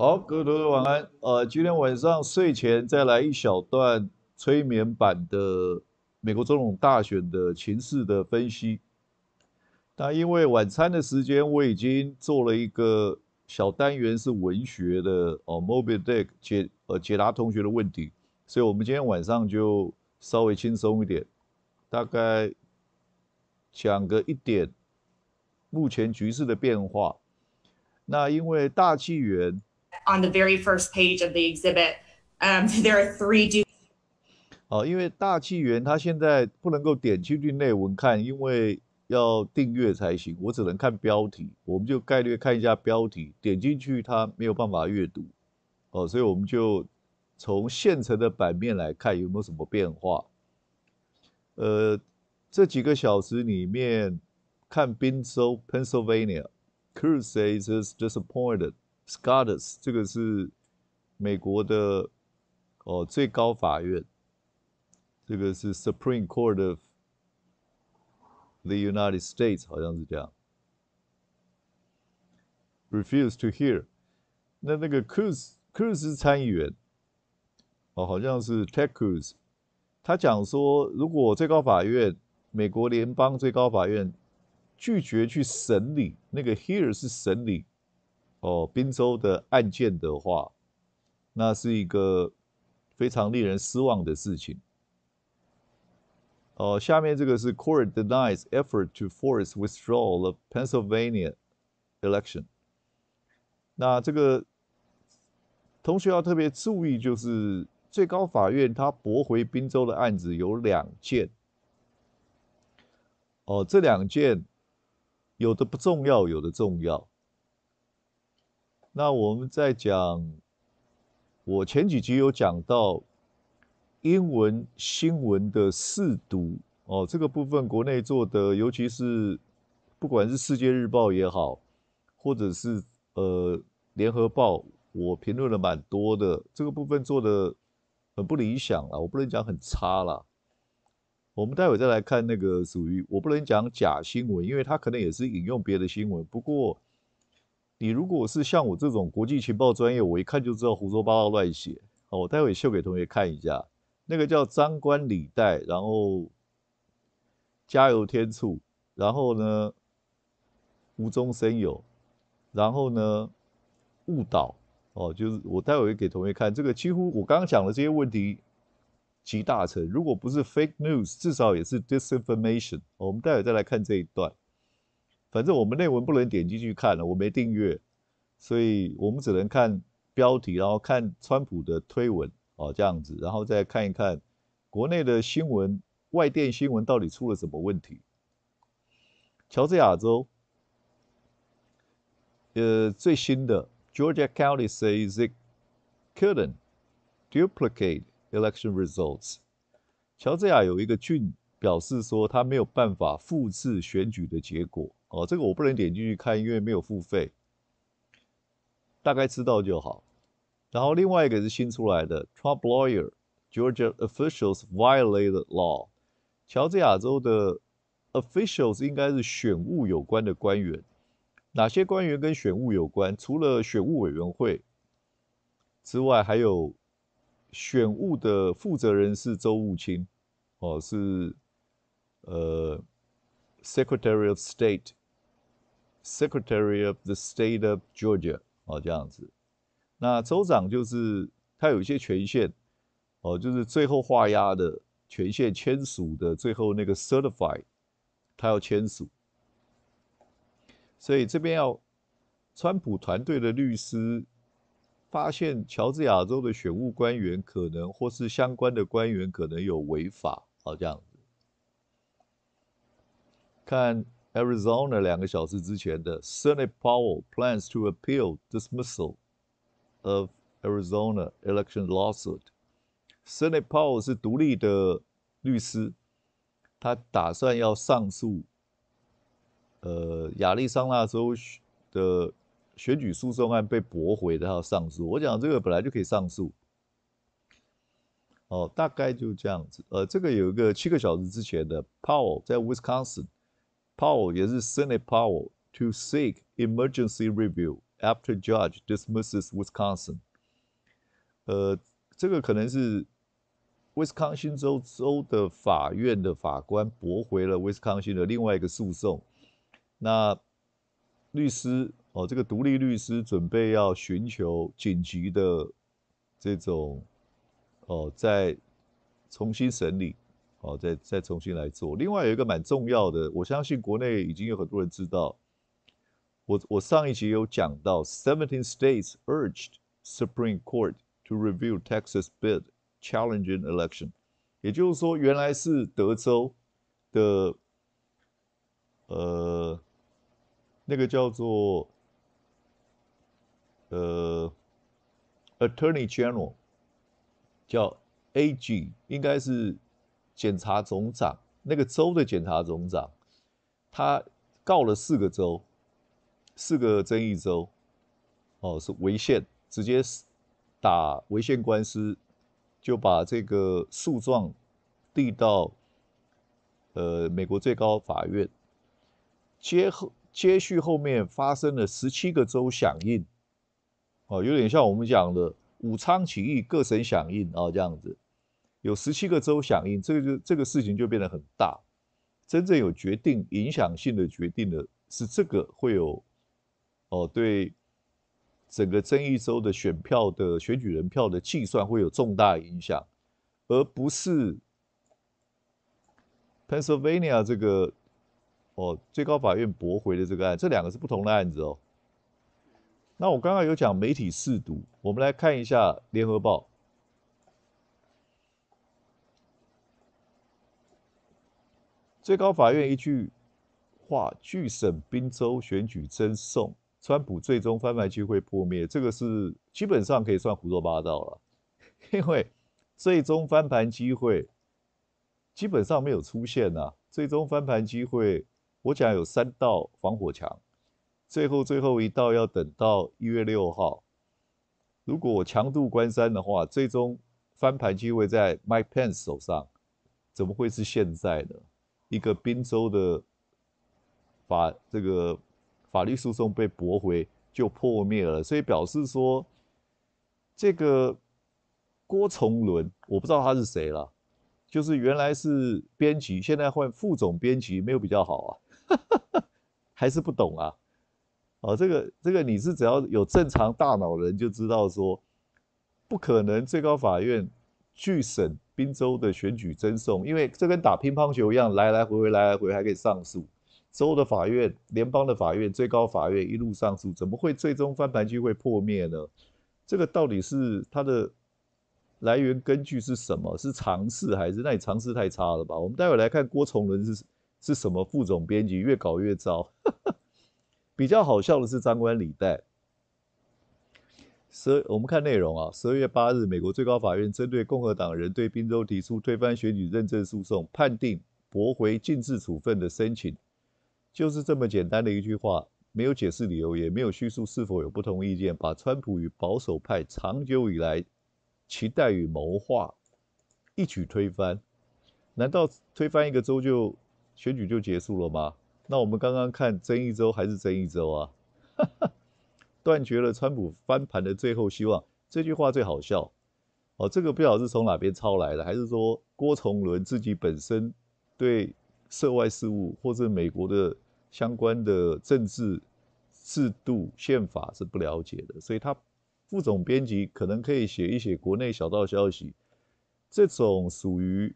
好，各位同学晚安。呃，今天晚上睡前再来一小段催眠版的美国总统大选的情势的分析。那因为晚餐的时间，我已经做了一个小单元是文学的哦，mobile deck 解呃解答同学的问题，所以我们今天晚上就稍微轻松一点，大概讲个一点目前局势的变化。那因为大气源。On the very first page of the exhibit, there are three. 哦，因为大气源它现在不能够点进去内文看，因为要订阅才行。我只能看标题，我们就概略看一下标题。点进去它没有办法阅读，哦，所以我们就从现成的版面来看有没有什么变化。呃，这几个小时里面看宾州 （Pennsylvania），Cruise is disappointed. Scotus 这个是美国的哦最高法院，这个是 Supreme Court of the United States，好像是这样。r e f u s e to hear，那那个 c r u z r u z 是参议员哦，好像是 Ted r u z 他讲说如果最高法院美国联邦最高法院拒绝去审理，那个 hear 是审理。哦，宾州的案件的话，那是一个非常令人失望的事情。哦，下面这个是 Court denies effort to force withdrawal of Pennsylvania election。那这个同学要特别注意，就是最高法院他驳回宾州的案子有两件。哦，这两件有的不重要，有的重要。那我们在讲，我前几集有讲到英文新闻的试读哦，这个部分国内做的，尤其是不管是世界日报也好，或者是呃联合报，我评论了蛮多的，这个部分做的很不理想了，我不能讲很差啦。我们待会再来看那个属于，我不能讲假新闻，因为他可能也是引用别的新闻，不过。你如果是像我这种国际情报专业，我一看就知道胡说八道、乱写。哦，我待会秀给同学看一下，那个叫张冠李戴，然后加油添醋，然后呢无中生有，然后呢误导。哦，就是我待会给同学看这个，几乎我刚刚讲的这些问题集大成。如果不是 fake news，至少也是 disinformation。我们待会再来看这一段。反正我们内文不能点进去看了，我没订阅，所以我们只能看标题，然后看川普的推文哦，这样子，然后再看一看国内的新闻、外电新闻到底出了什么问题。乔治亚州，呃，最新的 Georgia County says it couldn't duplicate election results。乔治亚有一个郡表示说，他没有办法复制选举的结果。哦，这个我不能点进去看，因为没有付费。大概知道就好。然后另外一个是新出来的，Trump lawyer Georgia officials violated law。乔治亚州的 officials 应该是选务有关的官员。哪些官员跟选务有关？除了选务委员会之外，还有选务的负责人是周务卿，哦，是呃 Secretary of State。Secretary of the State of Georgia，哦这样子，那州长就是他有一些权限，哦就是最后画押的权限、签署的最后那个 certify，他要签署。所以这边要川普团队的律师发现乔治亚州的选务官员可能或是相关的官员可能有违法，哦这样子，看。Arizona 两个小时之前的 s e n a t e Powell plans to appeal dismissal of Arizona election lawsuit。s e n a t e Powell 是独立的律师，他打算要上诉。呃，亚利桑那州的选举诉讼案被驳回，他要上诉。我讲这个本来就可以上诉。哦，大概就这样子。呃，这个有一个七个小时之前的，Powell 在 Wisconsin。Powell，也是 Senate Powell，to seek emergency review after judge dismisses Wisconsin。呃，这个可能是威斯康 n 州州的法院的法官驳回了威斯康 n 的另外一个诉讼。那律师哦，这个独立律师准备要寻求紧急的这种哦，再重新审理。好，再再重新来做。另外有一个蛮重要的，我相信国内已经有很多人知道。我我上一集有讲到，seventeen states urged Supreme Court to review Texas bid challenging election。也就是说，原来是德州的呃那个叫做呃 Attorney General 叫 AG，应该是。检察总长那个州的检察总长，他告了四个州，四个争议州，哦，是违宪，直接打违宪官司，就把这个诉状递到呃美国最高法院。接后接续后面发生了十七个州响应，哦，有点像我们讲的武昌起义各省响应啊这样子。有十七个州响应，这个就这个事情就变得很大。真正有决定影响性的决定的是这个会有哦，对整个争议州的选票的选举人票的计算会有重大影响，而不是 Pennsylvania 这个哦最高法院驳回的这个案，这两个是不同的案子哦。那我刚刚有讲媒体试读，我们来看一下《联合报》。最高法院一句话拒审宾州选举争讼，川普最终翻盘机会破灭，这个是基本上可以算胡说八道了。因为最终翻盘机会基本上没有出现呐。最终翻盘机会，我讲有三道防火墙，最后最后一道要等到一月六号。如果我强度关山的话，最终翻盘机会在 Mike Pence 手上，怎么会是现在呢？一个宾州的法这个法律诉讼被驳回，就破灭了，所以表示说这个郭崇伦，我不知道他是谁了，就是原来是编辑，现在换副总编辑，没有比较好啊，还是不懂啊？哦，这个这个你是只要有正常大脑人就知道说，不可能最高法院拒审。宾州的选举争讼，因为这跟打乒乓球一样，来来回回，来来回还可上诉。州的法院、联邦的法院、最高法院一路上诉，怎么会最终翻盘机会破灭呢？这个到底是它的来源根据是什么？是常试还是？那你常试太差了吧？我们待会来看郭崇伦是是什么副总编辑，越搞越糟。比较好笑的是张冠李戴。十，我们看内容啊。十二月八日，美国最高法院针对共和党人对宾州提出推翻选举认证诉讼，判定驳回禁制处分的申请，就是这么简单的一句话，没有解释理由，也没有叙述是否有不同意见，把川普与保守派长久以来期待与谋划一举推翻。难道推翻一个州就选举就结束了吗？那我们刚刚看争议州还是争议州啊？断绝了川普翻盘的最后希望，这句话最好笑。哦，这个不知道是从哪边抄来的，还是说郭崇伦自己本身对涉外事务或者美国的相关的政治制度宪法是不了解的，所以他副总编辑可能可以写一写国内小道消息，这种属于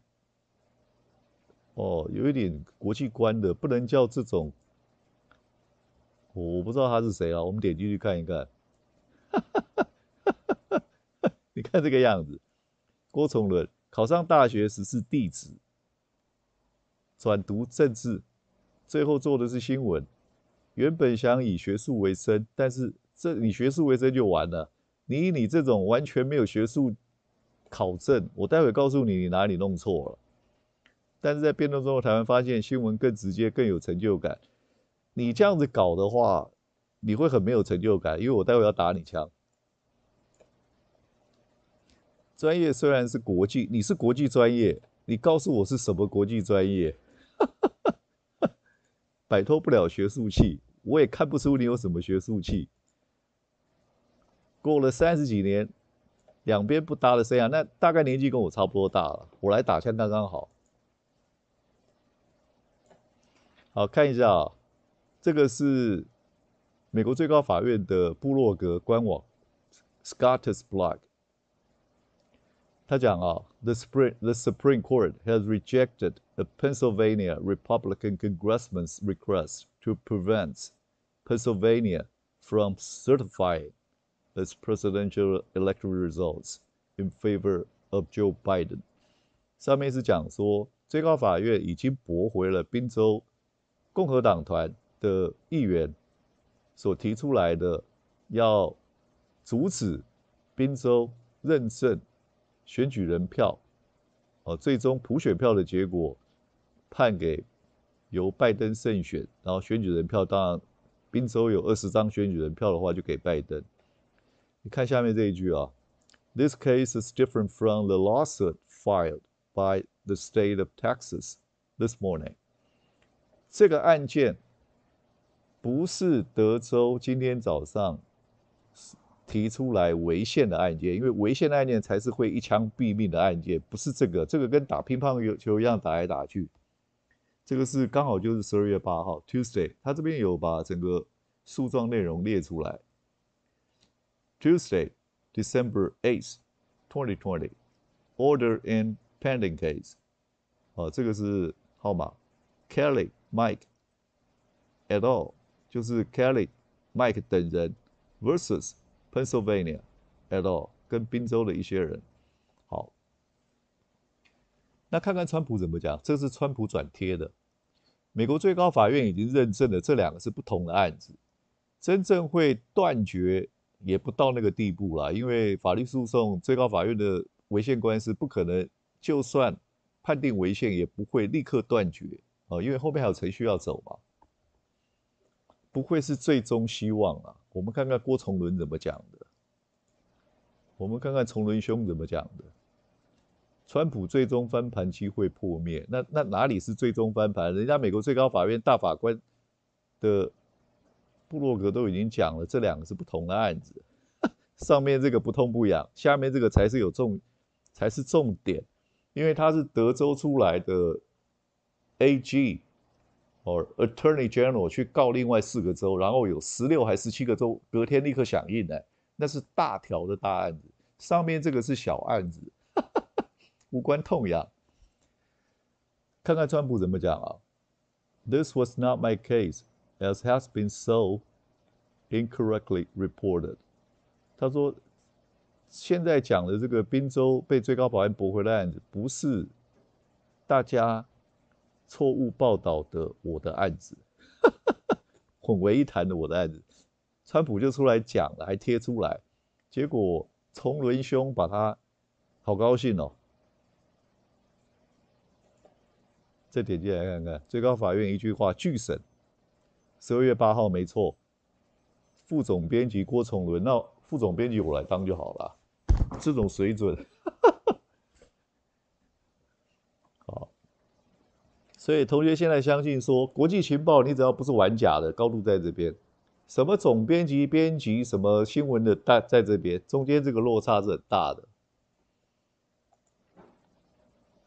哦有一点国际观的，不能叫这种。我不知道他是谁啊？我们点进去看一看。你看这个样子，郭崇伦考上大学时是弟子，转读政治，最后做的是新闻。原本想以学术为生，但是这你学术为生就完了。你以你这种完全没有学术考证，我待会告诉你你哪里弄错了。但是在辩论中的台湾，发现新闻更直接，更有成就感。你这样子搞的话，你会很没有成就感，因为我待会要打你枪。专业虽然是国际，你是国际专业，你告诉我是什么国际专业？摆脱不了学术气，我也看不出你有什么学术气。过了三十几年，两边不搭的生涯，那大概年纪跟我差不多大了，我来打枪刚刚好。好，看一下啊。这个是美国最高法院的布洛格官网 Scottus Blog。他讲啊，the Supreme the Supreme Court has rejected the Pennsylvania Republican Congressman's request to prevent Pennsylvania from certifying its presidential electoral results in favor of Joe Biden。上面是讲说，最高法院已经驳回了宾州共和党团的议员所提出来的，要阻止宾州认证选举人票，哦，最终普选票的结果判给由拜登胜选，然后选举人票当然宾州有二十张选举人票的话，就给拜登。你看下面这一句啊，This case is different from the lawsuit filed by the state of Texas this morning。这个案件。不是德州今天早上提出来违宪的案件，因为违宪的案件才是会一枪毙命的案件，不是这个。这个跟打乒乓球一样，打来打去。这个是刚好就是十二月八号，Tuesday。他这边有把整个诉状内容列出来。Tuesday, December 8th, 2020, Order in Pending Case。啊，这个是号码，Kelly Mike at all。就是 Kelly、Mike 等人 versus Pennsylvania at all 跟滨州的一些人，好，那看看川普怎么讲，这是川普转贴的。美国最高法院已经认证了，这两个是不同的案子，真正会断绝也不到那个地步啦，因为法律诉讼最高法院的违宪官司不可能，就算判定违宪也不会立刻断绝啊，因为后面还有程序要走嘛。不会是最终希望啊！我们看看郭崇伦怎么讲的，我们看看崇伦兄怎么讲的。川普最终翻盘机会破灭，那那哪里是最终翻盘？人家美国最高法院大法官的布洛格都已经讲了，这两个是不同的案子。上面这个不痛不痒，下面这个才是有重，才是重点，因为他是德州出来的 A. G. 或 attorney general 去告另外四个州，然后有十六还十七个州隔天立刻响应呢，那是大条的大案子。上面这个是小案子，无关痛痒。看看川普怎么讲啊？This was not my case, as has been so incorrectly reported。他说，现在讲的这个宾州被最高法院驳回的案子，不是大家。错误报道的我的案子，混为一谈的我的案子，川普就出来讲，还贴出来，结果崇伦兄把他，好高兴哦。再点进来看看，最高法院一句话拒审，十二月八号没错。副总编辑郭崇伦，那副总编辑我来当就好了，这种水准。所以同学现在相信说，国际情报你只要不是玩假的，高度在这边，什么总编辑、编辑，什么新闻的在在这边，中间这个落差是很大的。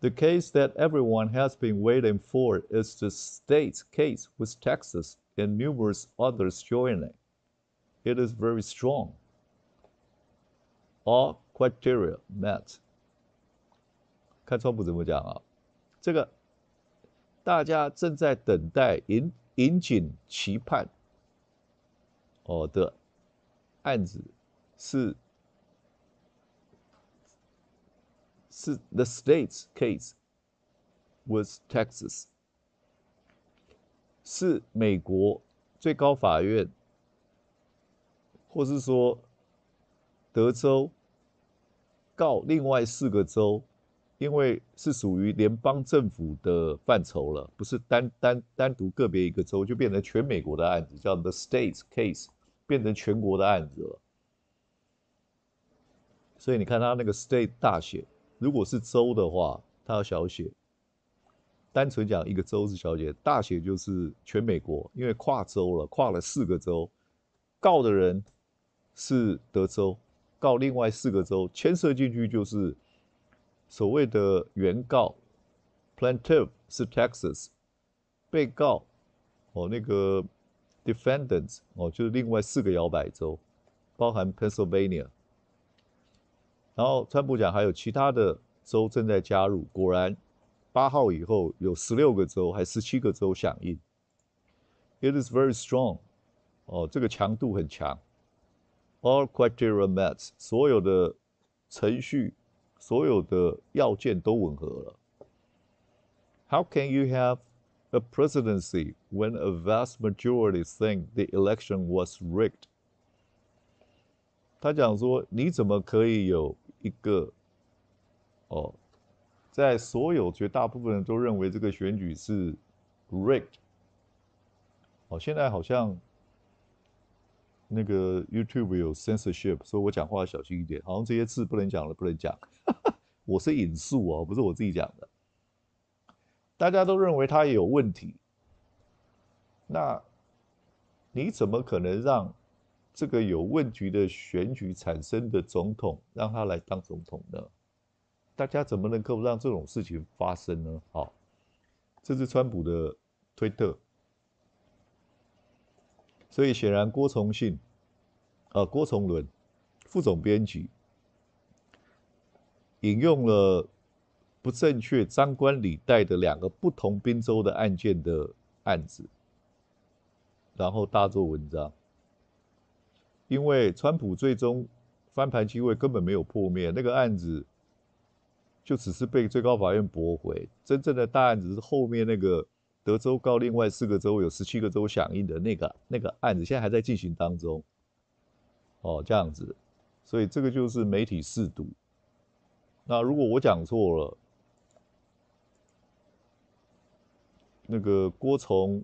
The case that everyone has been waiting for is the state's case with Texas and numerous others joining. It is very strong. All criteria met. 看川普怎么讲啊？这个大家正在等待、引引颈期盼。哦的案子是是 The States Case with Texas，是美国最高法院，或是说德州告另外四个州。因为是属于联邦政府的范畴了，不是单单单独个别一个州就变成全美国的案子，叫 the states case，变成全国的案子了。所以你看他那个 state 大写，如果是州的话，他要小写。单纯讲一个州是小写，大写就是全美国，因为跨州了，跨了四个州，告的人是德州，告另外四个州，牵涉进去就是。所谓的原告 （plaintiff） 是 Texas，被告哦那个 （defendants） 哦就是另外四个摇摆州，包含 Pennsylvania，然后川普讲还有其他的州正在加入。果然，八号以后有十六个州，还十七个州响应。It is very strong，哦这个强度很强。All criteria met，所有的程序。所有的要件都吻合了。How can you have a presidency when a vast majority think the election was rigged？他讲说，你怎么可以有一个，哦，在所有绝大部分人都认为这个选举是 rigged，哦，现在好像。那个 YouTube 有 censorship，所以我讲话小心一点，好像这些字不能讲了，不能讲。我是引述哦，不是我自己讲的。大家都认为他有问题，那你怎么可能让这个有问题的选举产生的总统让他来当总统呢？大家怎么能够让这种事情发生呢？好，这是川普的推特。所以显然，郭崇信，啊，郭崇伦，副总编辑，引用了不正确、张冠李戴的两个不同宾州的案件的案子，然后大做文章。因为川普最终翻盘机会根本没有破灭，那个案子就只是被最高法院驳回。真正的大案子是后面那个。德州告另外四个州有十七个州响应的那个那个案子，现在还在进行当中。哦，这样子，所以这个就是媒体试读。那如果我讲错了，那个郭从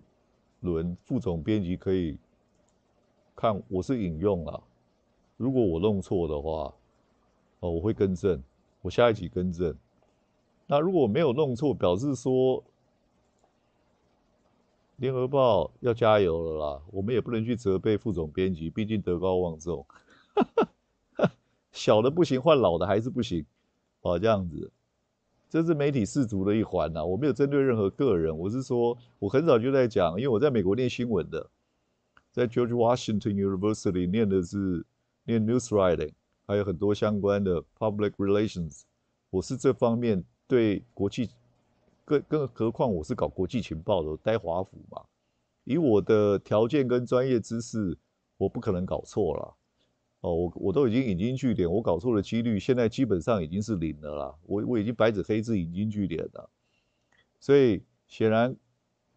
伦副总编辑可以看我是引用了。如果我弄错的话，哦，我会更正，我下一集更正。那如果我没有弄错，表示说。联合报要加油了啦！我们也不能去责备副总编辑，毕竟德高望重。小的不行，换老的还是不行，好这样子，这是媒体世俗的一环呐。我没有针对任何个人，我是说，我很早就在讲，因为我在美国念新闻的，在 George Washington University 念的是念 news writing，还有很多相关的 public relations，我是这方面对国际。更更何况我是搞国际情报的，待华府嘛，以我的条件跟专业知识，我不可能搞错了。哦，我我都已经引经据典，我搞错了几率现在基本上已经是零了啦。我我已经白纸黑字引经据典了，所以显然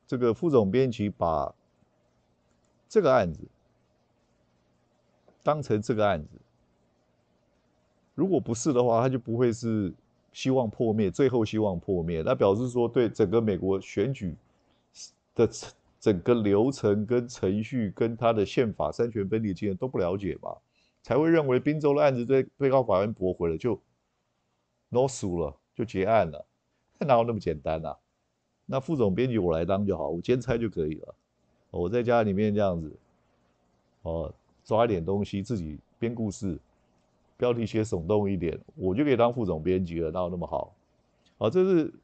这个副总编辑把这个案子当成这个案子，如果不是的话，他就不会是。希望破灭，最后希望破灭，那表示说对整个美国选举的整个流程跟程序，跟他的宪法三权分立经验都不了解嘛，才会认为宾州的案子被被告法院驳回了就 no s 了就结案了，哪有那么简单啊？那副总编辑我来当就好，我兼差就可以了，我在家里面这样子，哦，抓一点东西自己编故事。标题写耸动一点，我就可以当副总编辑了，哪有那么好？啊，这是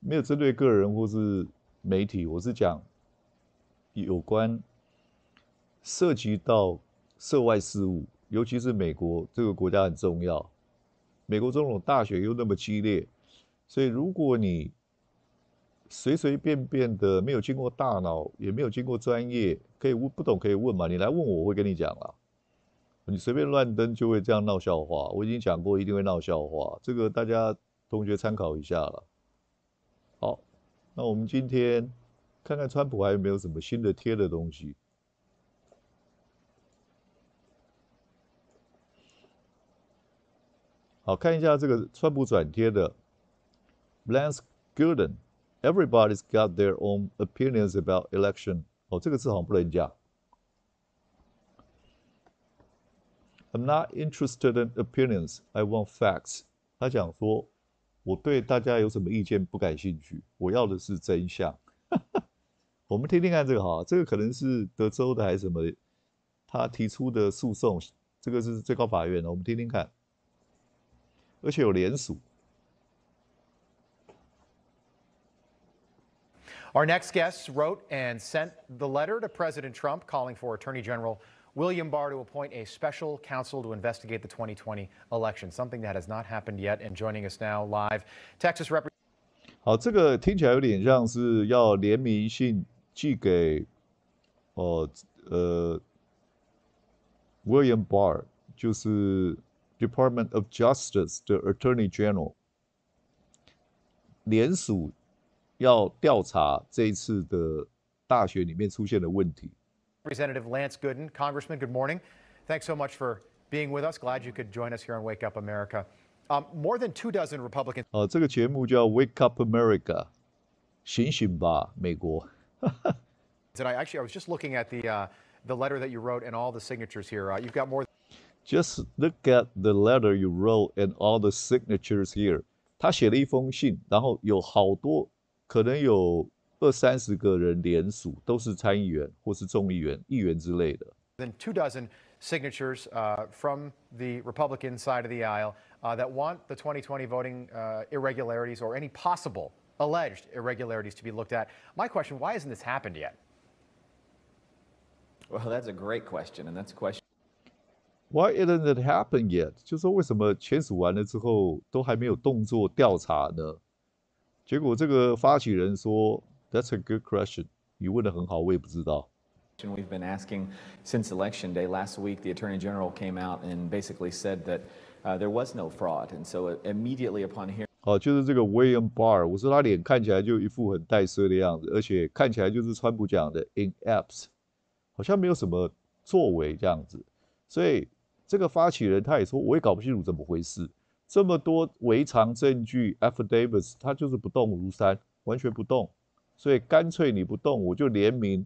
没有针对个人或是媒体，我是讲有关涉及到涉外事务，尤其是美国这个国家很重要。美国总统大选又那么激烈，所以如果你随随便便的没有经过大脑，也没有经过专业，可以问不懂可以问嘛，你来问我会跟你讲啊。你随便乱登就会这样闹笑话，我已经讲过，一定会闹笑话，这个大家同学参考一下了。好，那我们今天看看川普还有没有什么新的贴的东西。好，看一下这个川普转贴的，Lance Gooden，Everybody's got their own opinions about election。哦，这个字好像不能加。I'm not interested in opinions. I want facts. facts。他讲说，我对大家有什么意见不感兴趣，我要的是真相。我们听听看这个哈，这个可能是德州的还是什么，他提出的诉讼，这个是最高法院的，我们听听看。而且有联署。Our next guest wrote and sent the letter to President Trump calling for Attorney General William Barr to appoint a special counsel to investigate the 2020 election, something that has not happened yet. And joining us now live, Texas Rep. 好，这个听起来有点像是要联名信寄给，哦，呃，William Barr，就是 Department of Justice 的 Attorney General，联署要调查这一次的大学里面出现的问题。Representative Lance Gooden. Congressman, good morning. Thanks so much for being with us. Glad you could join us here on Wake Up America. Um, more than two dozen Republicans. 啊，这个节目叫 uh, Wake Up America. Did I actually I was just looking at the uh, the letter that you wrote and all the signatures here. Uh, you've got more. Just look at the letter you wrote and all the signatures here. 他写了一封信，然后有好多，可能有二三十个人联署，都是参议员或是众议员、议员之类的。Then two dozen signatures, uh, from the Republican side of the aisle, uh, that want the 2020 voting irregularities or any possible alleged irregularities to be looked at. My question: Why hasn't this happened yet? Well, that's a great question, and that's a question. Why i s n t it happened yet? 就是说，为什么签署完了之后，都还没有动作调查呢？结果这个发起人说。That's a good question. 你问的很好，我也不知道。We've been asking since election day last week. The attorney general came out and basically said that there was no fraud. And so immediately upon hearing, 好，就是这个 William Barr。我说他脸看起来就一副很带色的样子，而且看起来就是川普讲的 "in absent"，好像没有什么作为这样子。所以这个发起人他也说，我也搞不清楚怎么回事。这么多围长证据 affidavits，他就是不动如山，完全不动。所以干脆你不动，我就联名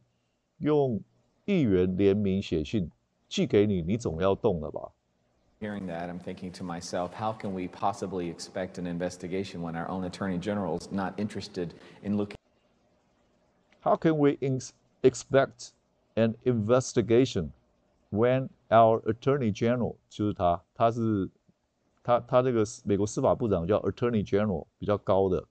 用议员联名写信寄给你，你总要动了吧？Hearing that, I'm thinking to myself, how can we possibly expect an investigation when our own Attorney General is not interested in looking? How can we expect an investigation when our Attorney General 就是他，他是他他这个美国司法部长叫 Attorney General，比较高的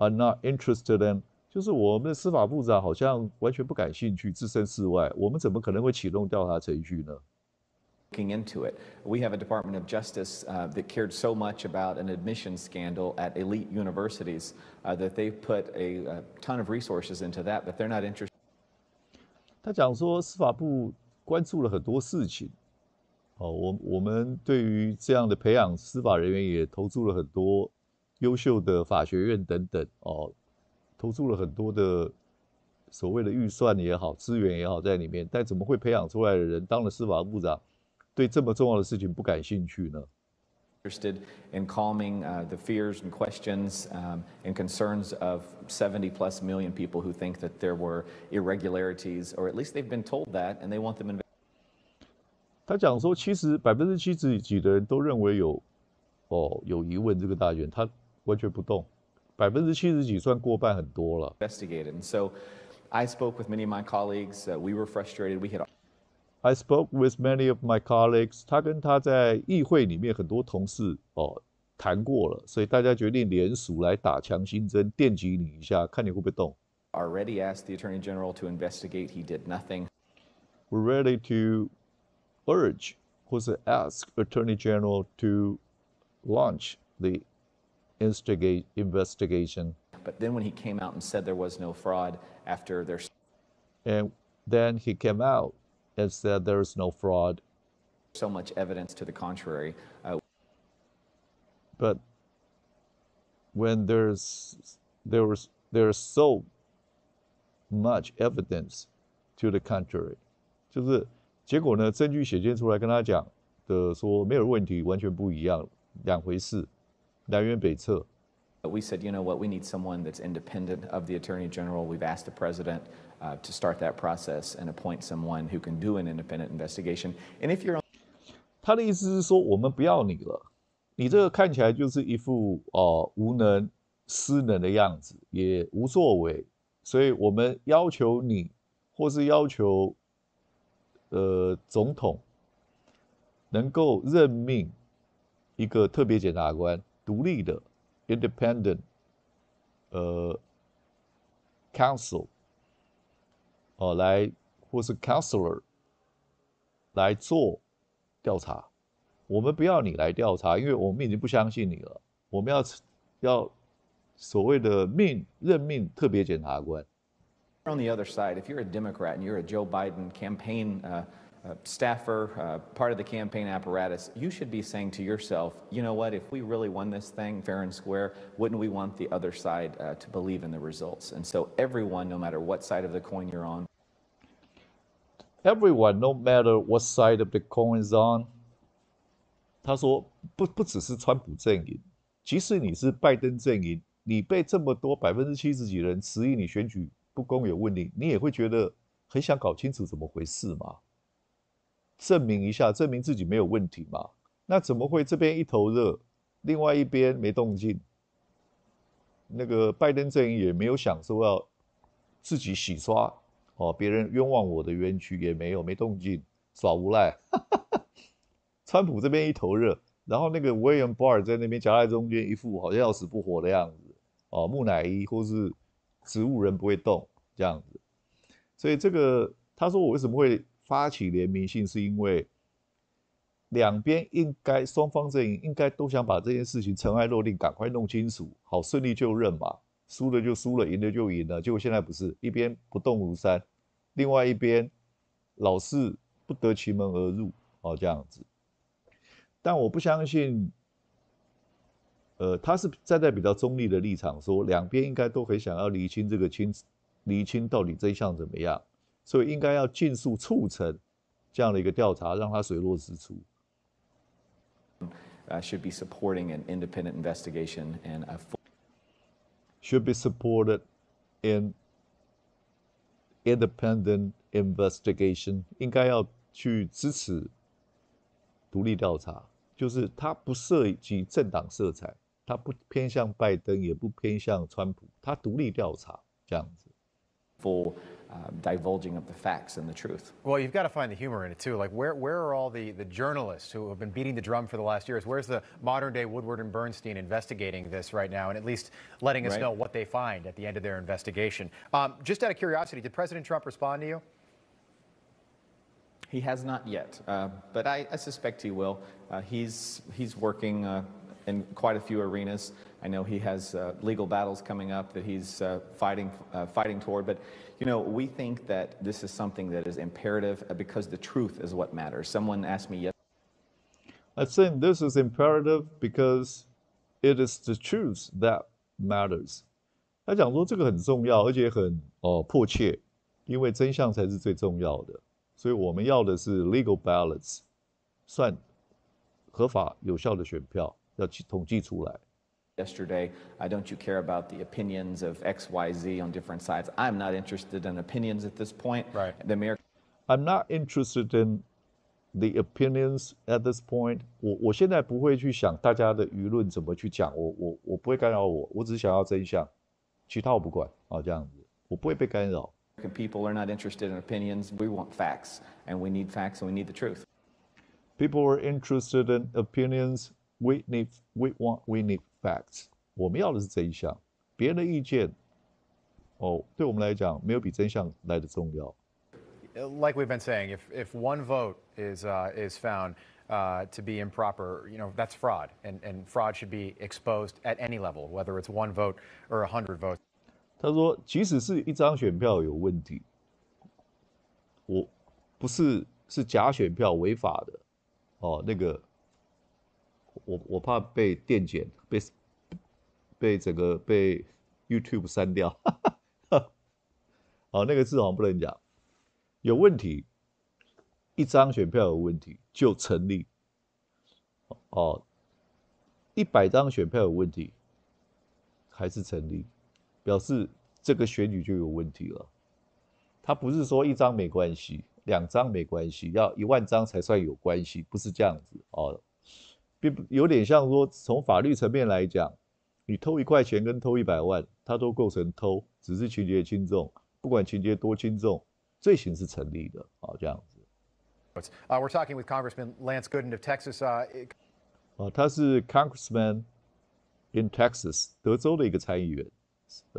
not interested in，就是我们的司法部长好像完全不感兴趣，置身事外。我们怎么可能会启动调查程序呢？Looking into it, we have a Department of Justice that cared so much about an admissions c a n d a l at elite universities that they put a ton of resources into that, but they're not interested. 他讲说司法部关注了很多事情。哦，我我们对于这样的培养司法人员也投注了很多。优秀的法学院等等哦，投入了很多的所谓的预算也好、资源也好在里面，但怎么会培养出来的人当了司法部长，对这么重要的事情不感兴趣呢？Interested in calming the fears and questions and concerns of seventy plus million people who think that there were irregularities, or at least they've been told that, and they want them invested. 他讲说，其实百分之七十几的人都认为有哦有疑问这个大选，他。完全不动，百分之七十几算过半，很多了。Investigated, and so I spoke with many of my colleagues. We were frustrated. We had I spoke with many of my colleagues. 他跟他在议会里面很多同事哦谈过了，所以大家决定联署来打强心针，电击你一下，看你会不会动。Already asked the attorney general to investigate. He did nothing. We're ready to urge, or ask attorney general to launch the instigate investigation. But then when he came out and said there was no fraud after their. And then he came out and said there is no fraud. So much evidence to the contrary. Uh, but when there's there was there's so much evidence to the contrary. 就是结果呢，证据显现出来，跟他讲的说没有问题，完全不一样，两回事。南辕北辙。We said, you know what? We need someone that's independent of the attorney general. We've asked the president to start that process and appoint someone who can do an independent investigation. And if you're 他的意思是说，我们不要你了。你这个看起来就是一副哦无能、失能的样子，也无作为，所以我们要求你，或是要求呃总统能够任命一个特别检察官。独立的，Independent，呃 c o u n s e l 哦，来或是 counselor 来做调查，我们不要你来调查，因为我们已经不相信你了。我们要要所谓的命任命特别检察官。On the other side, if you're a Democrat and you're a Joe Biden campaign, staffer, uh, part of the campaign apparatus, you should be saying to yourself, you know what, if we really won this thing fair and square, wouldn't we want the other side uh, to believe in the results? And so, everyone, no matter what side of the coin you're on, everyone, no matter what side of the coin is on，他说不不只是川普阵营，即使你是拜登阵营，你被这么多百分之七十几人质疑你选举不公有问题，你也会觉得很想搞清楚怎么回事嘛。证明一下，证明自己没有问题嘛？那怎么会这边一头热，另外一边没动静？那个拜登阵营也没有想说要自己洗刷哦，别人冤枉我的冤屈也没有，没动静，耍无赖。川普这边一头热，然后那个威廉·鲍尔在那边夹在中间，一副好像要死不活的样子哦，木乃伊或是植物人不会动这样子。所以这个他说我为什么会？发起联名信是因为两边应该双方阵营应该都想把这件事情尘埃落定，赶快弄清楚，好顺利就任嘛。输了就输了，赢了就赢了。结果现在不是一边不动如山，另外一边老是不得其门而入哦，这样子。但我不相信，呃，他是站在比较中立的立场，说两边应该都很想要厘清这个清厘清到底真相怎么样。所以应该要尽速促成这样的一个调查，让它水落石出。I should be supporting an independent investigation and a should be supported in independent investigation。应该要去支持独立调查，就是它不涉及政党色彩，它不偏向拜登，也不偏向川普，它独立调查这样子。full um, divulging of the facts and the truth. Well, you've got to find the humor in it too. Like, where where are all the the journalists who have been beating the drum for the last years? Where's the modern day Woodward and Bernstein investigating this right now, and at least letting us right. know what they find at the end of their investigation? Um, just out of curiosity, did President Trump respond to you? He has not yet, uh, but I, I, suspect he will. Uh, he's he's working. Uh, in quite a few arenas. I know he has uh, legal battles coming up that he's uh, fighting, uh, fighting toward. But, you know, we think that this is something that is imperative uh, because the truth is what matters. Someone asked me yesterday. I think this is imperative because it is the truth that matters. legal balance，算合法有效的选票要统计出来。yesterday, uh, don't you care about the opinions of X, Y, Z on different sides? I'm not interested in opinions at this point. Right. The American- I'm not interested in the opinions at this point people are not interested in opinions. We want facts, and we need facts, and we need the truth. People are interested in opinions. We need, we want, we need facts，我们要的是真相，别人的意见，哦，对我们来讲，没有比真相来的重要。Like we've been saying, if if one vote is uh is found uh to be improper, you know that's fraud, and and fraud should be exposed at any level, whether it's one vote or a hundred votes. 他说，即使是一张选票有问题，我，不是是假选票，违法的，哦，那个。我我怕被电检，被被整个被 YouTube 删掉。好，那个字好像不能讲，有问题，一张选票有问题就成立。哦，一百张选票有问题，还是成立，表示这个选举就有问题了。他不是说一张没关系，两张没关系，要一万张才算有关系，不是这样子哦。有点像说，从法律层面来讲，你偷一块钱跟偷一百万，它都构成偷，只是情节轻重。不管情节多轻重，罪行是成立的啊，这样子。啊，We're talking with Congressman Lance Gooden of Texas 啊，他是 Congressman in Texas，德州的一个参议员，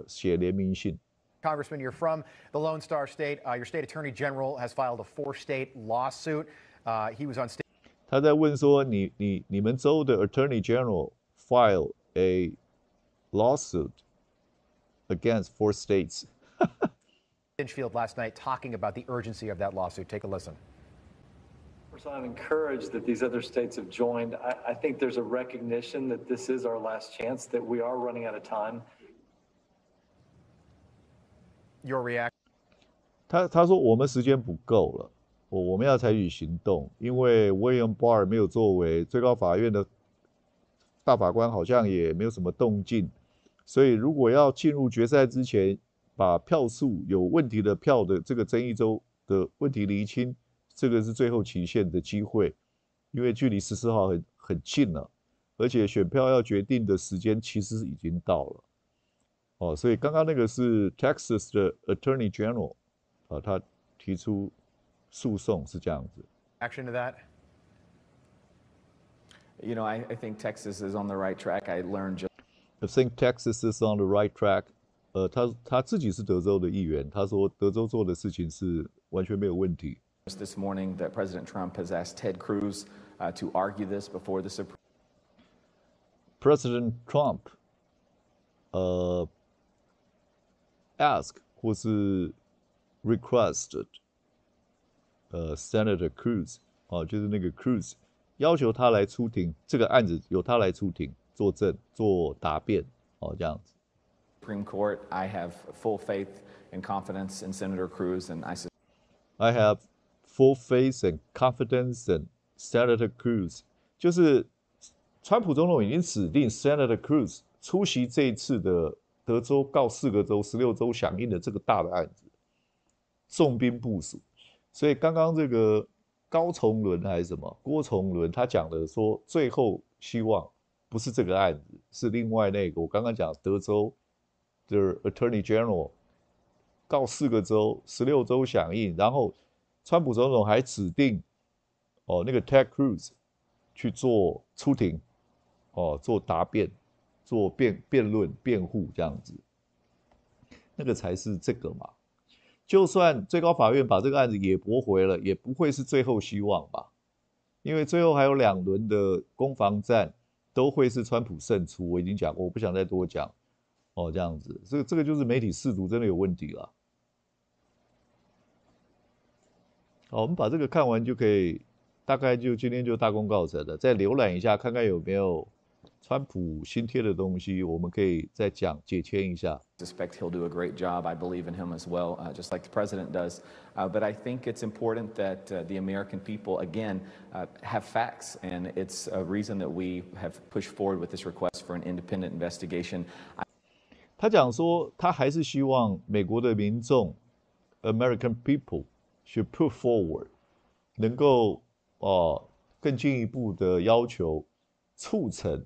写联名信。Congressman，you're from the Lone Star State. Your state attorney general has filed a four-state lawsuit. He was on state. 他在问说你你你们州的 Attorney General file a lawsuit against four states. Finchfield last night talking about the urgency of that lawsuit. Take a listen. First, I'm encouraged that these other states have joined. I, I think there's a recognition that this is our last chance, that we are running out of time. Your reaction. 他他说我们时间不够了，我我们要采取行动，因为 b a 鲍尔没有作为，最高法院的大法官好像也没有什么动静。所以，如果要进入决赛之前，把票数有问题的票的这个争议周的问题厘清，这个是最后期限的机会，因为距离十四号很很近了，而且选票要决定的时间其实已经到了。哦，所以刚刚那个是 Texas 的 Attorney General 啊，他提出。诉讼是这样子。Action to that. You know, I, I think Texas is on the right track. I learned just. I think Texas is on the right track. 呃，他他自己是德州的议员，他说德州做的事情是完全没有问题。Just uh, this morning, that President Trump has asked Ted Cruz uh, to argue this before the Supreme. President Trump, uh, ask 或是 requested 呃，Senator Cruz，哦，就是那个 Cruz，要求他来出庭，这个案子由他来出庭作证、做答辩，哦，这样子。Supreme Court, I have full faith and confidence in Senator Cruz, and I s a i have full faith and confidence in Senator Cruz。就是川普总统已经指定 Senator Cruz 出席这一次的德州告四个州、十六州响应的这个大的案子，重兵部署。所以刚刚这个高崇伦还是什么郭崇伦，他讲的说，最后希望不是这个案子，是另外那个。我刚刚讲德州就是 Attorney General 告四个州，十六州响应，然后川普总统还指定哦那个 Ted Cruz 去做出庭，哦做答辩、做辩辩论、辩护这样子，那个才是这个嘛。就算最高法院把这个案子也驳回了，也不会是最后希望吧？因为最后还有两轮的攻防战，都会是川普胜出。我已经讲，过，我不想再多讲。哦，这样子，这以这个就是媒体试图真的有问题了。好，我们把这个看完就可以，大概就今天就大功告成了。再浏览一下，看看有没有。川普新贴的东西，我们可以再讲解签一下。Suspect he'll do a great job. I believe in him as well, uh, just like the president does. Uh, but I think it's important that uh, the American people again have facts, and it's a reason that we have pushed forward with this request for an independent investigation. 他讲说，他还是希望美国的民众，American people should put forward，能够哦更进一步的要求，促成。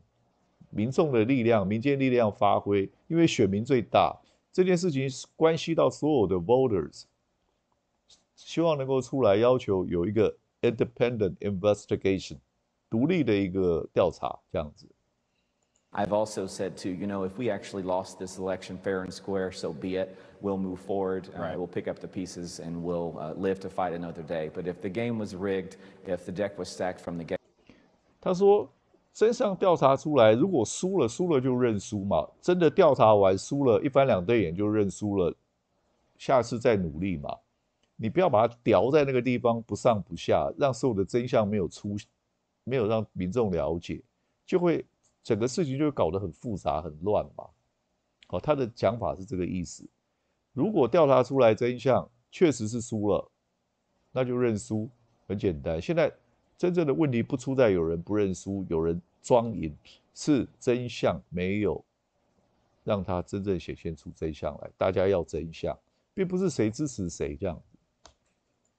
民众的力量、民间力量发挥，因为选民最大。这件事情关系到所有的 voters，希望能够出来要求有一个 independent investigation，独立的一个调查这样子。I've also said to you know, if we actually lost this election fair and square, so be it. We'll move forward. Uh, right. Uh, we'll pick up the pieces and we'll uh, live to fight another day. But if the game was rigged, if the deck was stacked from the get，他说真相调查出来，如果输了，输了就认输嘛。真的调查完输了，一翻两对眼就认输了，下次再努力嘛。你不要把它吊在那个地方不上不下，让所有的真相没有出，没有让民众了解，就会整个事情就搞得很复杂很乱嘛。好，他的讲法是这个意思。如果调查出来真相确实是输了，那就认输，很简单。现在。真正的问题不出在有人不认输，有人装赢，是真相没有让他真正显现出真相来。大家要真相，并不是谁支持谁这样。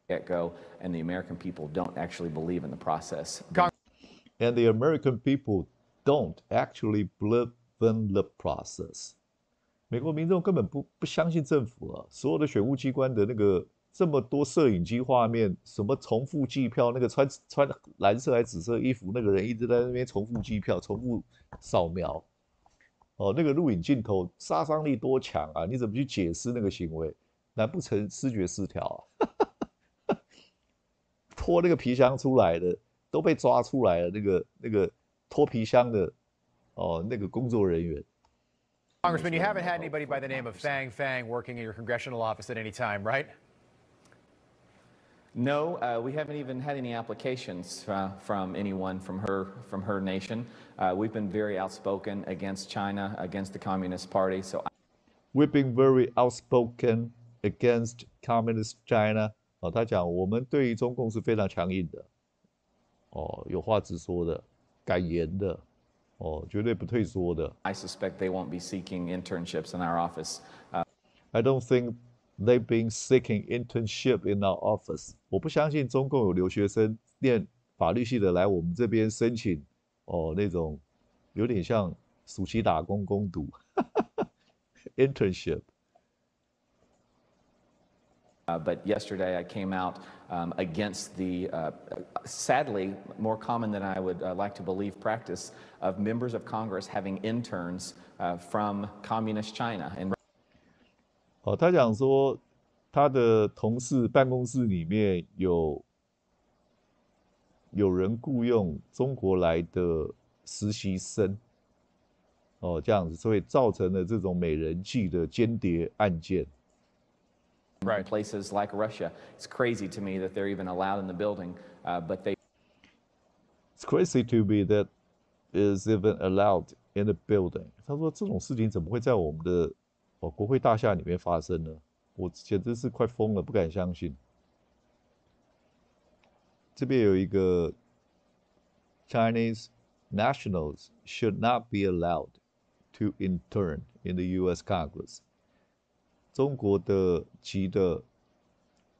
Get go, And the American people don't actually believe in the process. And the American people don't actually believe in the process. 美国民众根本不不相信政府啊，所有的选务机关的那个。这么多摄影机画面，什么重复计票？那个穿穿蓝色还紫色衣服那个人一直在那边重复计票、重复扫描。哦，那个录影镜头杀伤力多强啊！你怎么去解释那个行为？难不成视觉失调？啊？拖 那个皮箱出来的都被抓出来了，那个那个拖皮箱的，哦，那个工作人员。Congressman，you haven't had anybody by the name of Fang Fang working in your congressional office at any time，right？No, uh, we haven't even had any applications uh, from anyone from her from her nation. Uh, we've been very outspoken against China, against the Communist Party. So I we've been very outspoken against Communist China. 哦，他讲我们对于中共是非常强硬的，哦，有话直说的，敢言的，哦，绝对不退缩的。I suspect they won't be seeking internships in our office. Uh, I don't think They've been seeking internship in our office。我不相信中共有留学生念法律系的来我们这边申请哦，那种有点像暑期打工攻读 internship。Uh, but yesterday I came out um, against the, uh, sadly, more common than I would uh, like to believe, practice of members of Congress having interns uh, from communist China. And 哦，他讲说，他的同事办公室里面有有人雇佣中国来的实习生，哦，这样子，所以造成了这种美人计的间谍案件。Right places like Russia, it's crazy to me that they're even allowed in the building. Ah, but they, it's crazy to be that is even allowed in the building. 他说这种事情怎么会在我们的？哦，国会大厦里面发生了，我简直是快疯了，不敢相信。这边有一个，Chinese nationals should not be allowed to intern in the U.S. Congress。中国的籍的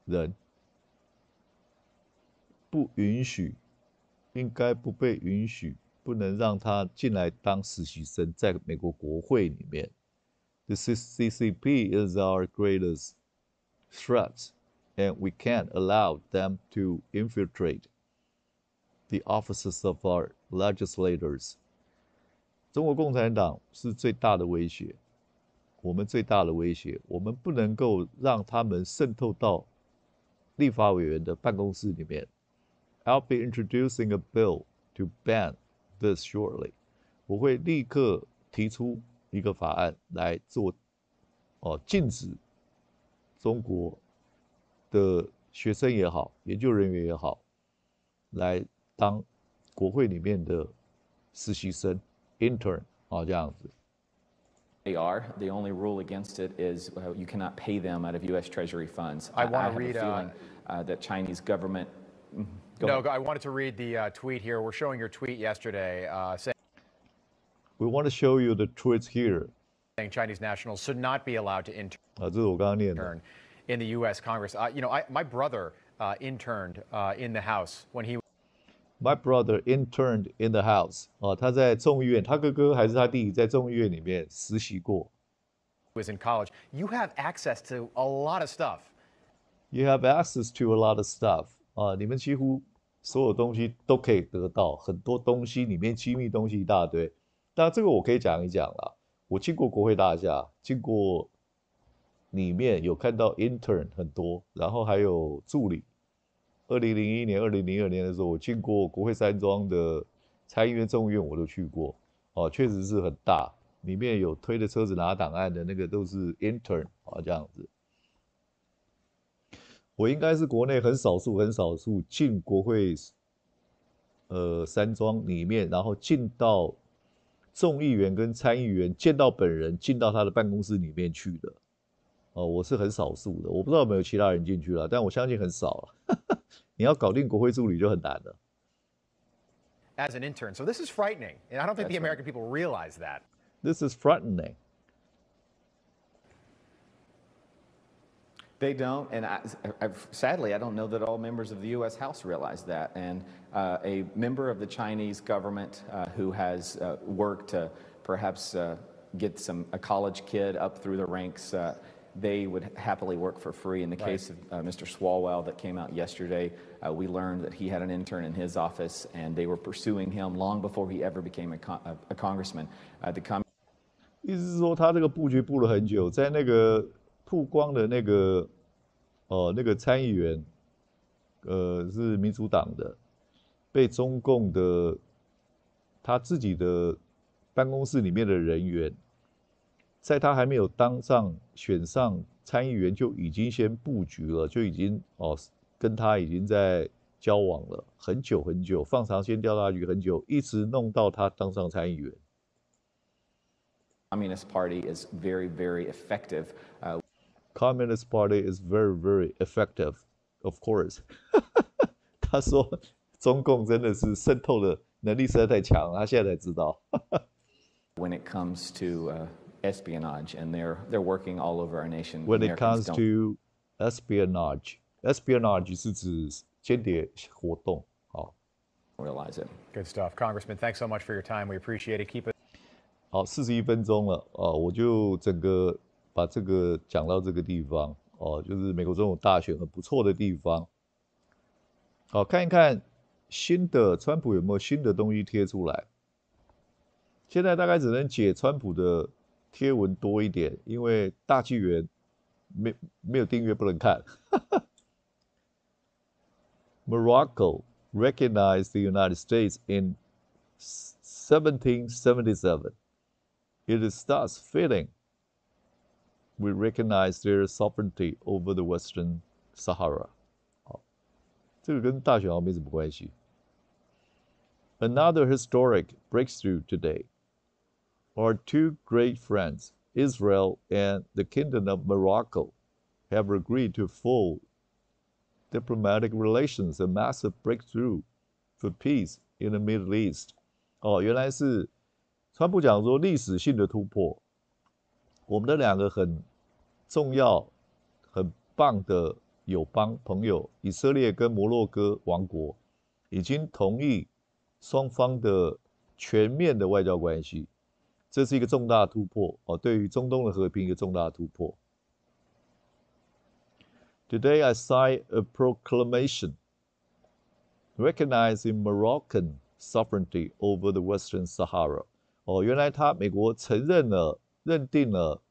人不允许，应该不被允许，不能让他进来当实习生，在美国国会里面。The CCP is our greatest threat, and we can't allow them to infiltrate the offices of our legislators. 中国共产党是最大的威胁，我们最大的威胁，我们不能够让他们渗透到立法委员的办公室里面。I'll be introducing a bill to ban this shortly. 我会立刻提出一个法案来做，哦，禁止中国的学生也好，研究人员也好，来当国会里面的实习生 intern 啊这样子。They are. The only rule against it is uh, you cannot pay them out of U.S. Treasury funds. I, I want to read a uh, feeling uh, that Chinese government. Mm-hmm, go no, ahead. I wanted to read the uh, tweet here. We're showing your tweet yesterday uh, saying. We want to show you the tweets here. Saying Chinese nationals should not be allowed to intern in the U.S. Congress. Uh, you know, I, my brother uh, interned uh, in the House when he. My brother interned in the House. Was in college. You have access to a lot of stuff. You have access to a lot of stuff. 啊，你们几乎所有东西都可以得到，很多东西里面机密东西一大堆。那这个我可以讲一讲了。我进过国会大厦，进过里面有看到 intern 很多，然后还有助理。二零零一年、二零零二年的时候，我进过国会山庄的参议院、众议院，我都去过。哦，确实是很大，里面有推着车子拿档案的那个都是 intern 啊，这样子。我应该是国内很少数、很少数进国会，呃，山庄里面，然后进到。众议员跟参议员见到本人进到他的办公室里面去的，哦，我是很少数的，我不知道有没有其他人进去了，但我相信很少了。你要搞定国会助理就很难了。As an intern, so this is frightening, and I don't think the American people realize that. This is frightening. They don't, and I, sadly, I don't know that all members of the U.S. House realize that. And uh, a member of the Chinese government uh, who has uh, worked to perhaps uh, get some a college kid up through the ranks, uh, they would happily work for free. In the right. case of uh, Mr. Swalwell that came out yesterday, we learned that he had an intern in his office, and they were pursuing him long before he ever became a, con a congressman. the com 意思是说，他这个布局布了很久，在那个曝光的那个，哦，那个参议员，呃，是民主党的，被中共的他自己的办公室里面的人员，在他还没有当上选上参议员，就已经先布局了，就已经哦，跟他已经在交往了很久很久，放长线钓大鱼很久，一直弄到他当上参议员。Communist Party is very very effective, of course When it comes to、uh, espionage, and they're they're working all over our nation. When it comes to espionage, espionage 是指间谍活动。好，realize it. Good stuff, Congressman. Thanks so much for your time. We appreciate it. Keep it. 好，四十一分钟了，啊，我就整个把这个讲到这个地方哦，就是美国总统大选的不错的地方。好看一看新的川普有没有新的东西贴出来？现在大概只能解川普的贴文多一点，因为大纪元没没有订阅不能看。Morocco recognized the United States in 1777. It starts feeling. we recognize their sovereignty over the Western Sahara. Oh. Another historic breakthrough today our two great friends, Israel and the Kingdom of Morocco, have agreed to full diplomatic relations, a massive breakthrough for peace in the Middle East. 哦，原来是川普讲说历史性的突破，我们的两个很重要、很棒的友邦朋友——以色列跟摩洛哥王国——已经同意双方的全面的外交关系，这是一个重大突破哦，对于中东的和平一个重大突破。Today I sign a proclamation recognizing Moroccan sovereignty over the Western Sahara。哦，原来他美国承认了。认定了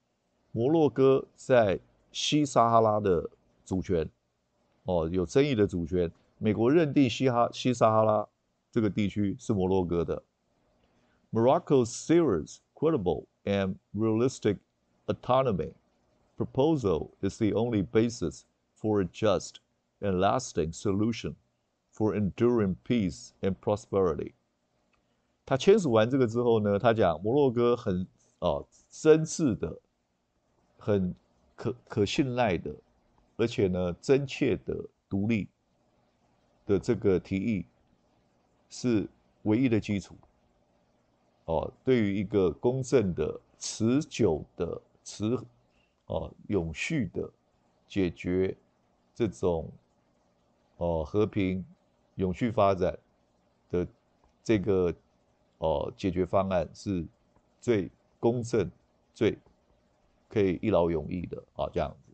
摩洛哥在西撒哈拉的主权，哦，有争议的主权。美国认定西哈西撒哈拉这个地区是摩洛哥的。Morocco's serious, credible, and realistic autonomy proposal is the only basis for a just and lasting solution for enduring peace and prosperity. 他签署完这个之后呢，他讲摩洛哥很啊、哦、真挚的、很可可信赖的，而且呢，真切的、独立的这个提议是唯一的基础。哦，对于一个公正的、持久的、持哦永续的解决这种哦和平、永续发展的这个哦解决方案，是最公正。最可以一劳永逸的啊，这样子。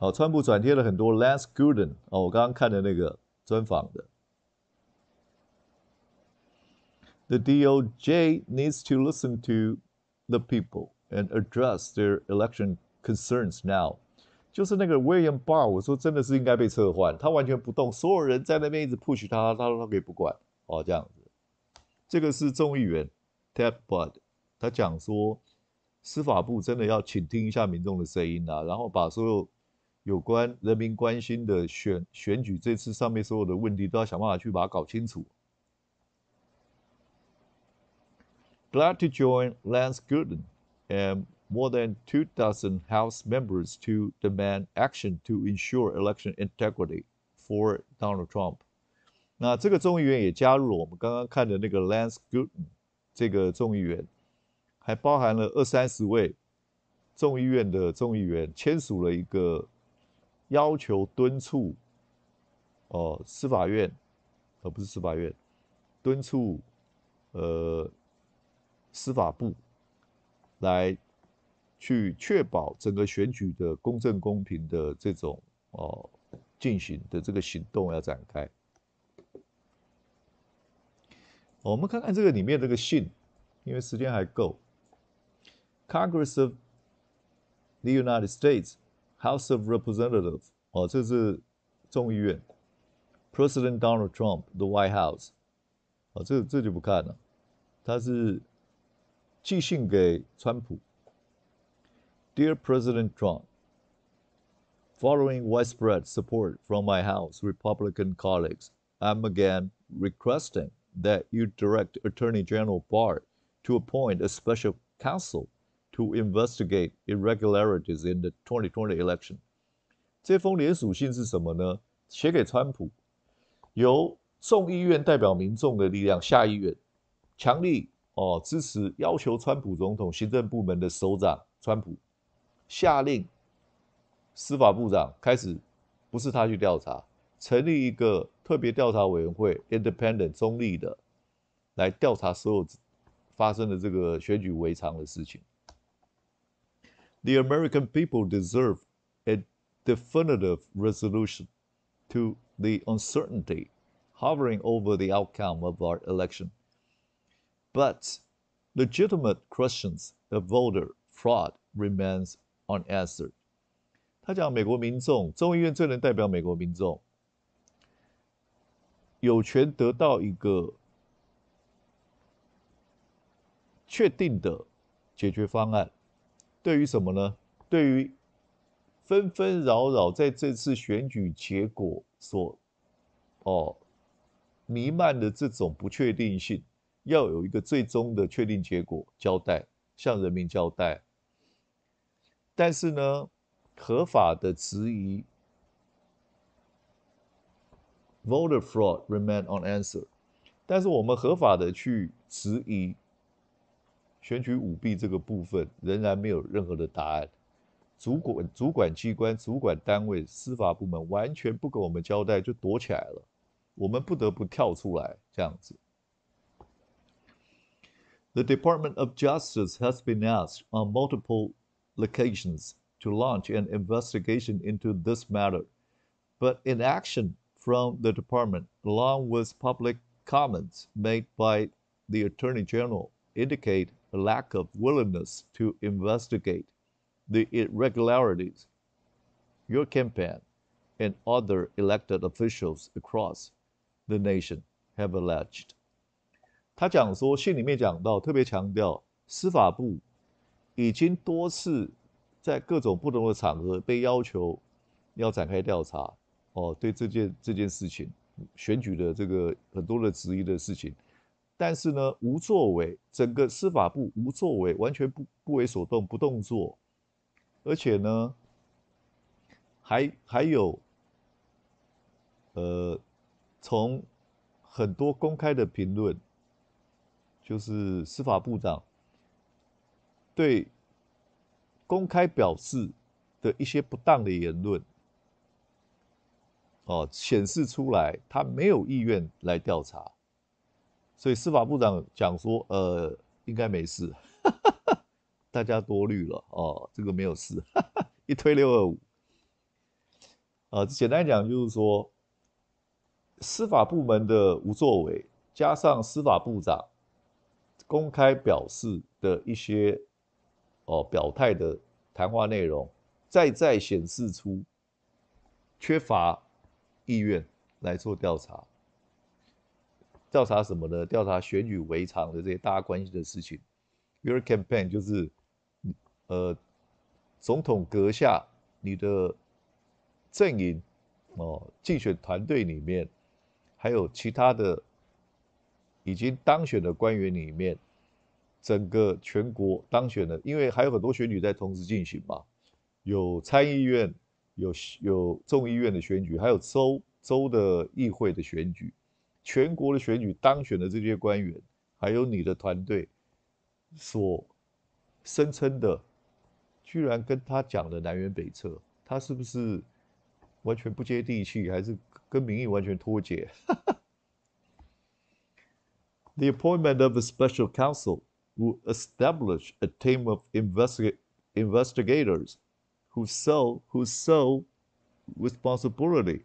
好，川普转贴了很多 Lance Gooden 啊，我刚刚看的那个专访的。The DOJ needs to listen to the people and address their election concerns now。就是那个 William Barr，我说真的是应该被撤换，他完全不动，所有人在那边一直 push 他，他他可以不管哦，这样子。这个是众议员 Ted Budd，他讲说，司法部真的要倾听一下民众的声音啊，然后把所有有关人民关心的选选举这次上面所有的问题，都要想办法去把它搞清楚。Glad to join Lance Gooden and more than two dozen House members to demand action to ensure election integrity for Donald Trump. 那这个众议员也加入，了我们刚刚看的那个 Lance Gooden 这个众议员，还包含了二三十位众议院的众议员，签署了一个要求敦促哦，司法院，而不是司法院，敦促呃，司法部来去确保整个选举的公正公平的这种哦进行的这个行动要展开。我们看看这个里面这个信，因为时间还够。Congress of the United States, House of Representatives，哦，这是众议院。President Donald Trump, the White House，哦，这这就不看了，他是寄信给川普。Dear President Trump, following widespread support from my House Republican colleagues, I'm again requesting That you direct Attorney General Barr to appoint a special counsel to investigate irregularities in the 2020 election。这封联署信是什么呢？写给川普，由众议院代表民众的力量，下议院强力哦支持，要求川普总统行政部门的首长川普下令司法部长开始，不是他去调查。成立一个特别调查委员会 （independent 中立的）来调查所有发生的这个选举违常的事情。The American people deserve a definitive resolution to the uncertainty hovering over the outcome of our election. But legitimate questions of voter fraud remains unanswered. 他讲，美国民众，众议院最能代表美国民众，有权得到一个确定的解决方案，对于什么呢？对于纷纷扰扰在这次选举结果所哦弥漫的这种不确定性，要有一个最终的确定结果交代，向人民交代。但是呢，合法的质疑。voter fraud remain unanswered。但是我们合法的去质疑选举舞弊这个部分，仍然没有任何的答案。主管主管机关、主管单位、司法部门完全不给我们交代，就躲起来了。我们不得不跳出来这样子。The Department of Justice has been asked on multiple locations to launch an investigation into this matter, but inaction from the department, along with public comments made by the Attorney General, indicate a lack of willingness to investigate the irregularities. Your campaign and other elected officials across the nation have alleged. 他讲说，信里面讲到，特别强调，司法部已经多次在各种不同的场合被要求要展开调查，哦，对这件这件事情，选举的这个很多的质疑的事情，但是呢，无作为，整个司法部无作为，完全不不为所动，不动作，而且呢，还还有，呃，从很多公开的评论，就是司法部长对公开表示的一些不当的言论。哦，显示出来他没有意愿来调查，所以司法部长讲说，呃，应该没事，大家多虑了哦，这个没有事，一推六二五。呃，简单讲就是说，司法部门的无作为，加上司法部长公开表示的一些哦表态的谈话内容，再再显示出缺乏。意愿来做调查，调查什么呢？调查选举围场的这些大家关心的事情。Your campaign 就是呃，总统阁下，你的阵营哦，竞选团队里面，还有其他的已经当选的官员里面，整个全国当选的，因为还有很多选举在同时进行嘛，有参议院。有有众议院的选举还有州州的议会的选举全国的选举当选的这些官员还有你的团队所声称的居然跟他讲的南辕北辙他是不是完全不接地气还是跟民意完全脱节哈哈 the appointment of a special counsel who e s t a b l i s h a team of investigators who sell who sell responsibility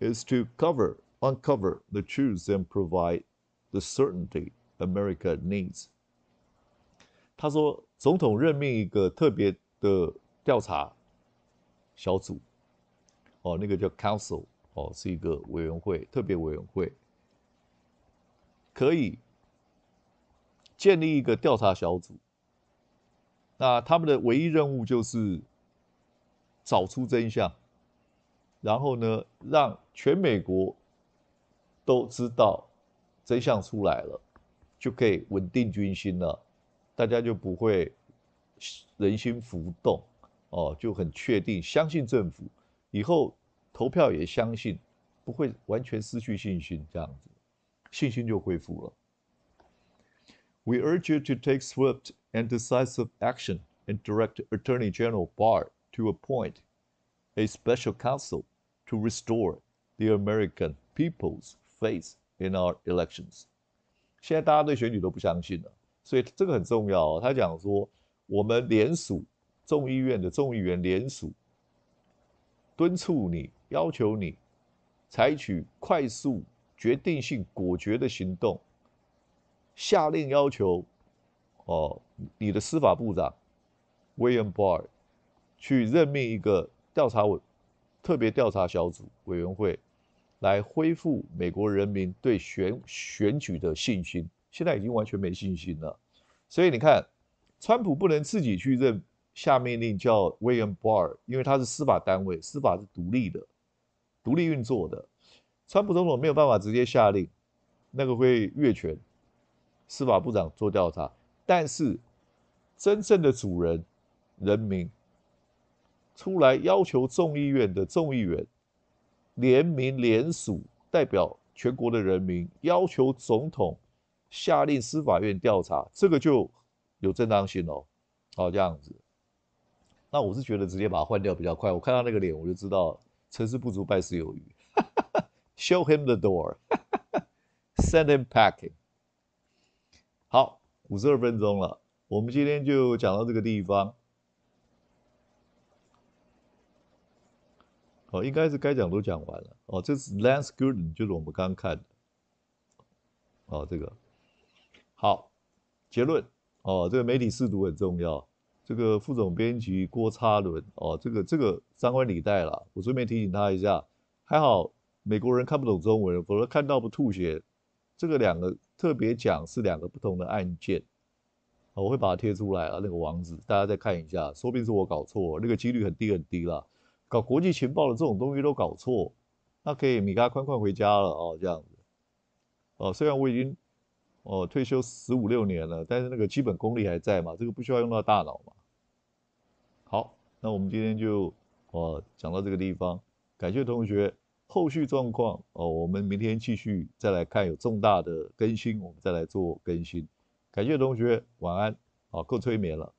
is to cover uncover the truth and provide the certainty America needs. 他说，总统任命一个特别的调查小组，哦，那个叫 council，哦，是一个委员会，特别委员会，可以建立一个调查小组。那他们的唯一任务就是找出真相，然后呢，让全美国都知道真相出来了，就可以稳定军心了。大家就不会人心浮动哦，就很确定相信政府，以后投票也相信，不会完全失去信心，这样子信心就恢复了。We urge you to take swift. and decisive action and direct Attorney General Barr to appoint a special counsel to restore the American people's faith in our elections。现在大家对选举都不相信了，所以这个很重要、哦。他讲说，我们联署众议院的众议员联署，敦促你，要求你采取快速、决定性、果决的行动，下令要求哦，你的司法部长威 a r 尔去任命一个调查委、特别调查小组委员会，来恢复美国人民对选选举的信心。现在已经完全没信心了。所以你看，川普不能自己去认下命令，叫威 a r 尔，因为他是司法单位，司法是独立的、独立运作的。川普总统没有办法直接下令，那个会越权。司法部长做调查。但是，真正的主人人民出来要求众议院的众议员联名联署，代表全国的人民要求总统下令司法院调查，这个就有正当性哦。好，这样子，那我是觉得直接把它换掉比较快。我看他那个脸，我就知道成事不足败事有余。Show him the door，send him packing。好。五十二分钟了，我们今天就讲到这个地方。哦，应该是该讲都讲完了。哦，这是 Lance Gooden，就是我们刚看的。哦，这个好结论。哦，这个媒体试读很重要。这个副总编辑郭插伦，哦，这个这个张冠李戴了。我顺便提醒他一下，还好美国人看不懂中文，否则看到不吐血。这个两个特别讲是两个不同的案件，我会把它贴出来啊，那个网址大家再看一下，说不定是我搞错，那个几率很低很低了。搞国际情报的这种东西都搞错，那可以米嘎宽宽回家了哦，这样子。哦，虽然我已经哦退休十五六年了，但是那个基本功力还在嘛，这个不需要用到大脑嘛。好，那我们今天就哦讲到这个地方，感谢同学。后续状况哦，我们明天继续再来看，有重大的更新，我们再来做更新。感谢同学，晚安，好，够催眠了。